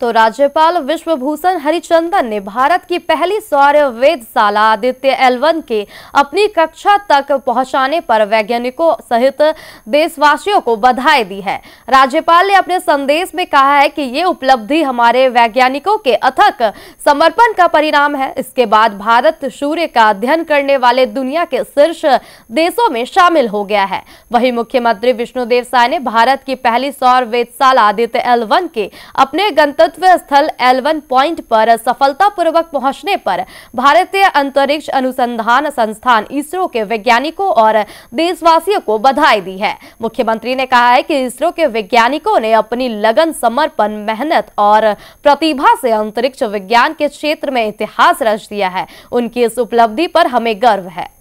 तो राज्यपाल विश्वभूषण हरिचंदन ने भारत की पहली सौर्य वेदशाला आदित्य एलवन के अपनी कक्षा तक पहुंचाने पर वैज्ञानिकों सहित देशवासियों को बधाई दी है राज्यपाल ने अपने संदेश में कहा है कि ये उपलब्धि हमारे वैज्ञानिकों के अथक समर्पण का परिणाम है इसके बाद भारत सूर्य का अध्ययन करने वाले दुनिया के शीर्ष देशों में शामिल हो गया है वही मुख्यमंत्री विष्णुदेव साय ने भारत की पहली सौर वेदशाला आदित्य एलवन के अपने गंतव्य गंतव्य स्थल एलवन पॉइंट पर सफलतापूर्वक पहुंचने पर भारतीय अंतरिक्ष अनुसंधान संस्थान इसरो के वैज्ञानिकों और देशवासियों को बधाई दी है मुख्यमंत्री ने कहा है कि इसरो के वैज्ञानिकों ने अपनी लगन समर्पण मेहनत और प्रतिभा से अंतरिक्ष विज्ञान के क्षेत्र में इतिहास रच दिया है उनकी इस उपलब्धि पर हमें गर्व है